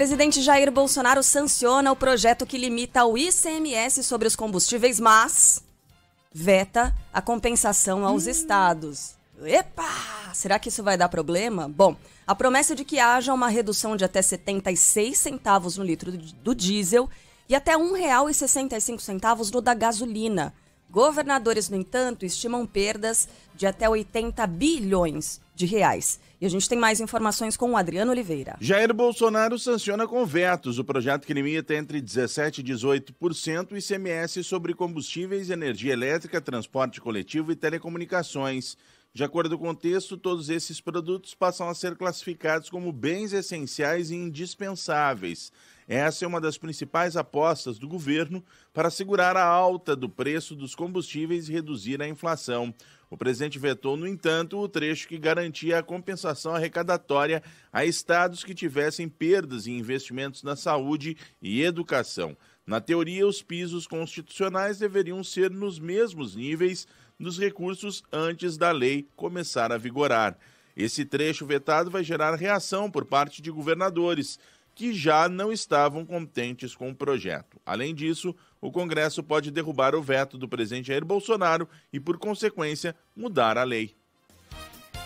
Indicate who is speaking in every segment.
Speaker 1: Presidente Jair Bolsonaro sanciona o projeto que limita o ICMS sobre os combustíveis, mas veta a compensação aos hum. estados. Epa! Será que isso vai dar problema? Bom, a promessa é de que haja uma redução de até 76 centavos no litro do diesel e até R$ 1,65 no da gasolina. Governadores, no entanto, estimam perdas de até 80 bilhões de reais. E a gente tem mais informações com o Adriano Oliveira.
Speaker 2: Jair Bolsonaro sanciona com vetos o projeto que limita entre 17% e 18% o ICMS sobre combustíveis, energia elétrica, transporte coletivo e telecomunicações. De acordo com o texto, todos esses produtos passam a ser classificados como bens essenciais e indispensáveis. Essa é uma das principais apostas do governo para segurar a alta do preço dos combustíveis e reduzir a inflação. O presidente vetou, no entanto, o trecho que garantia a compensação arrecadatória a estados que tivessem perdas em investimentos na saúde e educação. Na teoria, os pisos constitucionais deveriam ser nos mesmos níveis dos recursos antes da lei começar a vigorar. Esse trecho vetado vai gerar reação por parte de governadores que já não estavam contentes com o projeto. Além disso, o Congresso pode derrubar o veto do presidente Jair Bolsonaro e, por consequência, mudar a lei.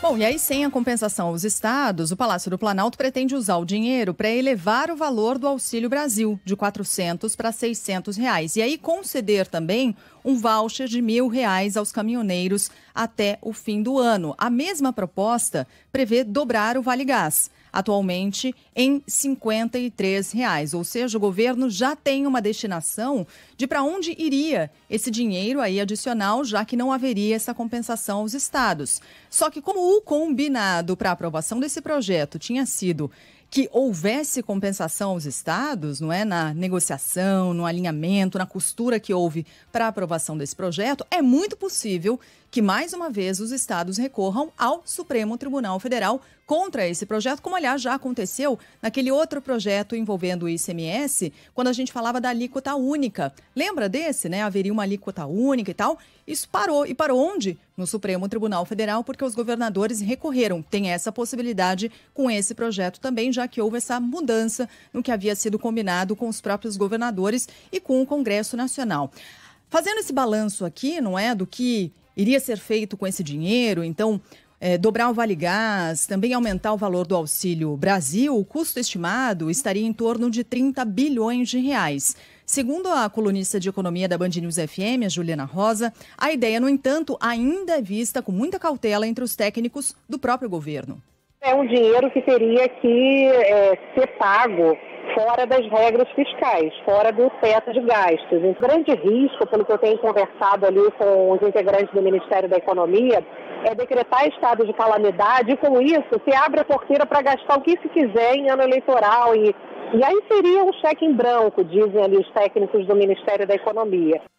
Speaker 3: Bom, e aí, sem a compensação aos estados, o Palácio do Planalto pretende usar o dinheiro para elevar o valor do Auxílio Brasil, de 400 para 600 reais. E aí, conceder também um voucher de mil reais aos caminhoneiros até o fim do ano. A mesma proposta prevê dobrar o Vale Gás, atualmente em R$ 53, reais. ou seja, o governo já tem uma destinação de para onde iria esse dinheiro aí adicional, já que não haveria essa compensação aos estados. Só que como o o combinado para aprovação desse projeto tinha sido que houvesse compensação aos estados, não é, na negociação, no alinhamento, na costura que houve para aprovação desse projeto, é muito possível que mais uma vez os estados recorram ao Supremo Tribunal Federal contra esse projeto, como aliás já aconteceu naquele outro projeto envolvendo o ICMS, quando a gente falava da alíquota única. Lembra desse, né? Haveria uma alíquota única e tal. Isso parou e parou onde? no Supremo Tribunal Federal, porque os governadores recorreram. Tem essa possibilidade com esse projeto também, já que houve essa mudança no que havia sido combinado com os próprios governadores e com o Congresso Nacional. Fazendo esse balanço aqui, não é, do que iria ser feito com esse dinheiro, então é, dobrar o Vale Gás, também aumentar o valor do Auxílio Brasil, o custo estimado estaria em torno de 30 bilhões de reais. Segundo a colunista de economia da Band News FM, Juliana Rosa, a ideia, no entanto, ainda é vista com muita cautela entre os técnicos do próprio governo.
Speaker 2: É um dinheiro que teria que é, ser pago
Speaker 3: fora das regras fiscais, fora do teto de gastos. Um então, grande risco, pelo que eu tenho conversado ali com os integrantes do Ministério da Economia, é, decretar estado de calamidade e, com isso, se abre a porteira para gastar o que se quiser em ano eleitoral. E,
Speaker 2: e aí seria um cheque em branco, dizem ali os técnicos do Ministério da Economia.